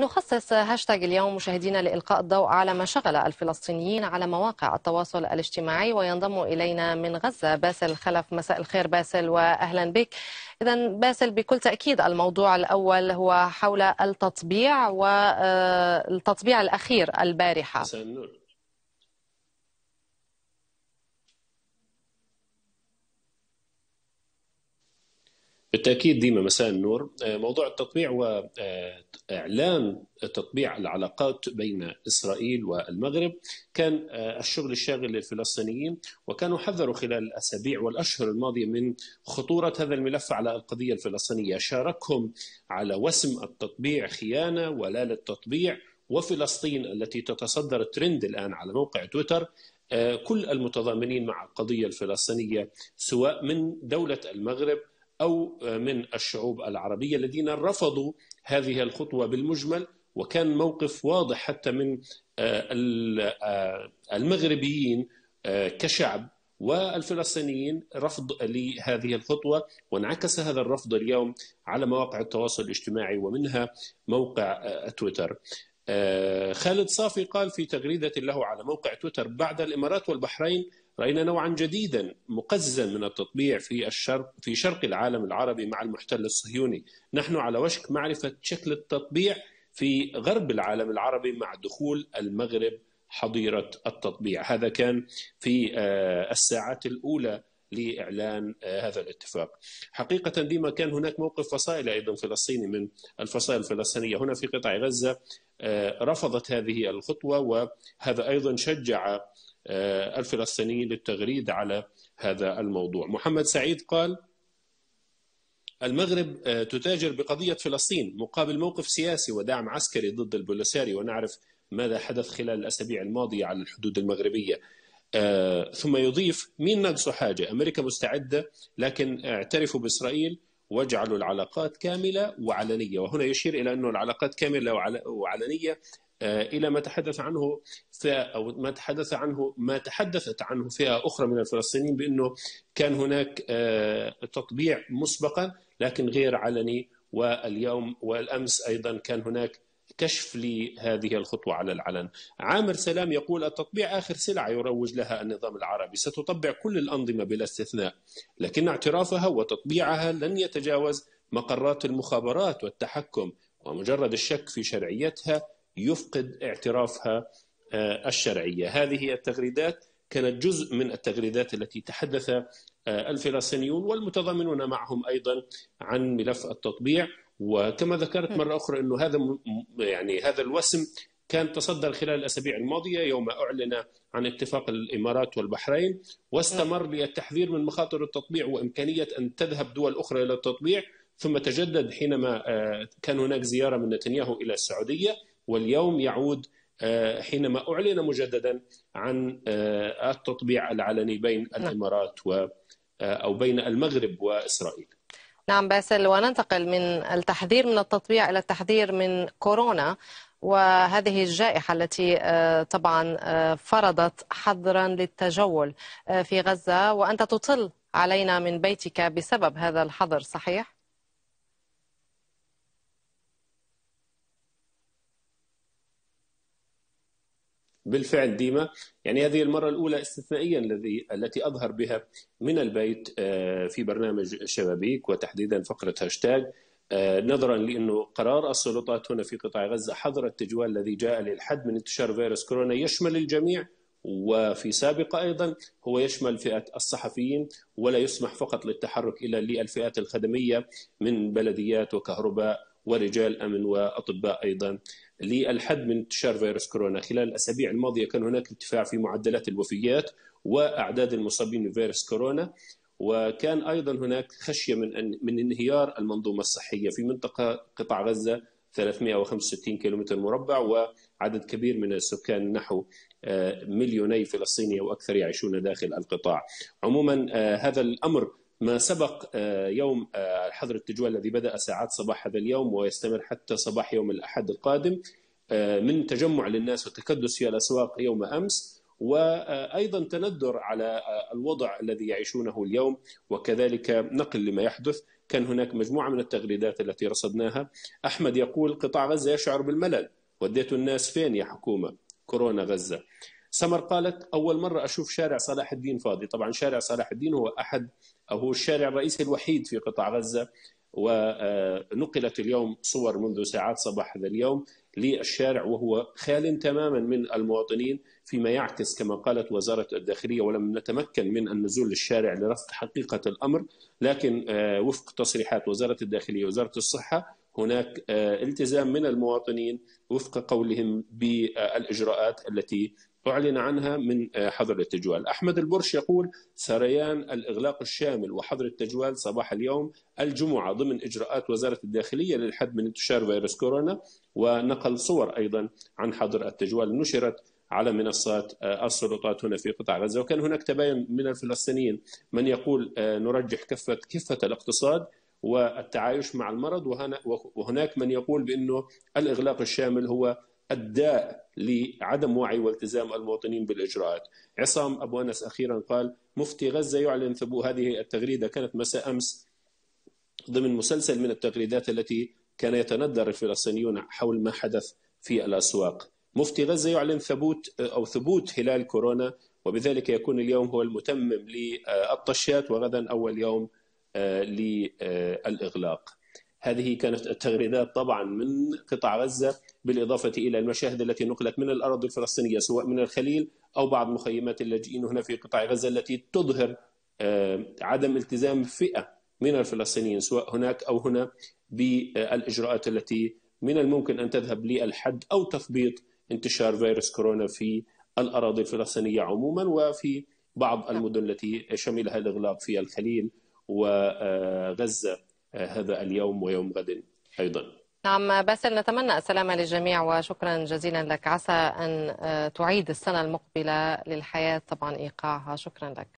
نخصص هاشتاج اليوم مشاهدينا لإلقاء الضوء على ما شغل الفلسطينيين على مواقع التواصل الاجتماعي وينضم إلينا من غزة باسل خلف مساء الخير باسل وأهلا بك إذا باسل بكل تأكيد الموضوع الأول هو حول التطبيع والتطبيع آه، الأخير البارحة بالتاكيد ديما مساء النور آه، موضوع التطبيع واعلان آه، تطبيع العلاقات بين اسرائيل والمغرب كان آه، الشغل الشاغل للفلسطينيين وكانوا حذروا خلال الاسابيع والاشهر الماضيه من خطوره هذا الملف على القضيه الفلسطينيه شاركهم على وسم التطبيع خيانه ولا للتطبيع وفلسطين التي تتصدر الترند الان على موقع تويتر كل المتضامنين مع القضيه الفلسطينيه سواء من دوله المغرب أو من الشعوب العربية الذين رفضوا هذه الخطوة بالمجمل وكان موقف واضح حتى من آه، آه، المغربيين آه، كشعب والفلسطينيين رفض لهذه الخطوه وانعكس هذا الرفض اليوم على مواقع التواصل الاجتماعي ومنها موقع تويتر. خالد صافي قال في تغريده له على موقع تويتر بعد الامارات والبحرين رأينا نوعا جديدا مقززا من التطبيع في الشرق في شرق العالم العربي مع المحتل الصهيوني، نحن على وشك معرفة شكل التطبيع في غرب العالم العربي مع دخول المغرب حظيرة التطبيع، هذا كان في آه، الساعات الأولى لإعلان آه، هذا الاتفاق حقيقة ديما كان هناك موقف فصائل أيضا فلسطيني من الفصائل الفلسطينية هنا في قطاع غزة آه، رفضت هذه الخطوة وهذا أيضا شجع آه، الفلسطينيين للتغريد على هذا الموضوع محمد سعيد قال المغرب آه، تتاجر بقضية فلسطين مقابل موقف سياسي ودعم عسكري ضد البوليساري ونعرف ماذا حدث خلال الأسابيع الماضية على الحدود المغربية آه ثم يضيف مين ناقصه حاجة أمريكا مستعدة لكن اعترفوا بإسرائيل واجعلوا العلاقات كاملة وعلنية وهنا يشير إلى أن العلاقات كاملة وعلنية آه، الى ما تحدث عنه فئه او ما تحدث عنه ما تحدثت عنه فئه اخرى من الفلسطينيين بانه كان هناك آه، تطبيع مسبقا لكن غير علني واليوم والامس ايضا كان هناك كشف لهذه الخطوة على العلن عامر سلام يقول التطبيع آخر سلعة يروج لها النظام العربي ستطبع كل الأنظمة بلا استثناء لكن اعترافها وتطبيعها لن يتجاوز مقرات المخابرات والتحكم ومجرد الشك في شرعيتها يفقد اعترافها آه، الشرعيه. هذه التغريدات كانت جزء من التغريدات التي تحدث آه، الفلسطينيون والمتضامنون معهم ايضا عن ملف التطبيع وكما ذكرت مره اخرى انه هذا يعني هذا الوسم كان تصدر خلال الاسابيع الماضيه يوم اعلن عن اتفاق الامارات والبحرين واستمر للتحذير من مخاطر التطبيع وامكانيه ان تذهب دول اخرى الى التطبيع ثم تجدد حينما آه، كان هناك زياره من نتنياهو الى السعوديه واليوم يعود آه، حينما أعلن مجددا عن آه، التطبيع العلني بين نعم. الإمارات و آه، أو بين المغرب وإسرائيل نعم باسل وننتقل من التحذير من التطبيع إلى التحذير من كورونا وهذه الجائحة التي طبعا فرضت حظرا للتجول في غزة وأنت تطل علينا من بيتك بسبب هذا الحظر صحيح؟ بالفعل ديما يعني هذه المرة الأولى استثنائيا الذي التي أظهر بها من البيت آه، في برنامج شبابيك وتحديدا فقرة هاشتاج آه، نظرا لأنه قرار السلطات هنا في قطاع غزة حظر التجوال الذي جاء للحد من انتشار فيروس كورونا يشمل الجميع وفي سابقة أيضا هو يشمل فئة الصحفيين ولا يسمح فقط للتحرك إلى للفئات الخدمية من بلديات وكهرباء ورجال امن واطباء ايضا للحد من انتشار فيروس كورونا خلال الاسابيع الماضيه كان هناك ارتفاع في معدلات الوفيات واعداد المصابين بفيروس كورونا وكان ايضا هناك خشيه من أن من انهيار المنظومه الصحيه في منطقه قطاع غزه 365 كيلومتر مربع وعدد كبير من السكان نحو آه، مليوني فلسطيني واكثر يعيشون داخل القطاع. عموما آه، هذا الامر ما سبق آه، يوم آه، حظر التجوال الذي بدأ ساعات صباح هذا اليوم ويستمر حتى صباح يوم الأحد القادم آه، من تجمع للناس وتكدس في الأسواق يوم أمس وأيضا تندر على الوضع الذي يعيشونه اليوم وكذلك نقل لما يحدث كان هناك مجموعة من التغريدات التي رصدناها أحمد يقول قطاع غزة يشعر بالملل وديتوا الناس فين يا حكومة كورونا غزة سمر قالت أول مرة أشوف شارع صلاح الدين فاضي طبعا شارع صلاح الدين هو أحد أو هو الشارع الرئيسي الوحيد في قطاع غزة ونقلت آه، اليوم صور منذ ساعات صباح هذا اليوم للشارع وهو خال تماما من المواطنين فيما يعكس كما قالت وزارة الداخلية ولم نتمكن من النزول للشارع لرصد حقيقة الأمر لكن آه، وفق تصريحات وزارة الداخلية وزارة الصحة هناك آه، التزام من المواطنين وفق قولهم بالإجراءات التي أعلن عنها من آه، حظر التجوال أحمد البرش يقول سريان الإغلاق الشامل وحظر التجوال صباح اليوم الجمعة ضمن إجراءات وزارة الداخلية للحد من انتشار فيروس كورونا ونقل صور أيضا عن حظر التجوال نشرت على منصات آه، السلطات هنا في قطاع غزة وكان هناك تباين من الفلسطينيين من يقول آه، نرجح كفة كفة الاقتصاد والتعايش مع المرض وهناك من يقول بأنه الإغلاق الشامل هو الداء لعدم وعي والتزام المواطنين بالاجراءات. عصام ابو انس اخيرا قال مفتي غزه يعلن ثبوت هذه التغريده كانت مساء امس ضمن مسلسل من التغريدات التي كان يتندر الفلسطينيون حول ما حدث في الاسواق. مفتي غزه يعلن ثبوت او ثبوت هلال كورونا وبذلك يكون اليوم هو المتمم للطشيات وغدا اول يوم آه، للاغلاق. هذه كانت التغريدات طبعا من قطاع غزة بالإضافة إلى المشاهد التي نقلت من الأراضي الفلسطينية سواء من الخليل أو بعض مخيمات اللاجئين هنا في قطاع غزة التي تظهر آه، عدم التزام فئة من الفلسطينيين سواء هناك أو هنا بالإجراءات التي من الممكن أن تذهب للحد أو تثبيط انتشار فيروس كورونا في الأراضي الفلسطينية عموما وفي بعض المدن التي شملها الإغلاق في الخليل وغزة هذا اليوم ويوم غد ايضا نعم باسل نتمنى السلامة للجميع وشكرا جزيلا لك عسى أن آه، تعيد السنة المقبلة للحياة طبعا إيقاعها شكرا لك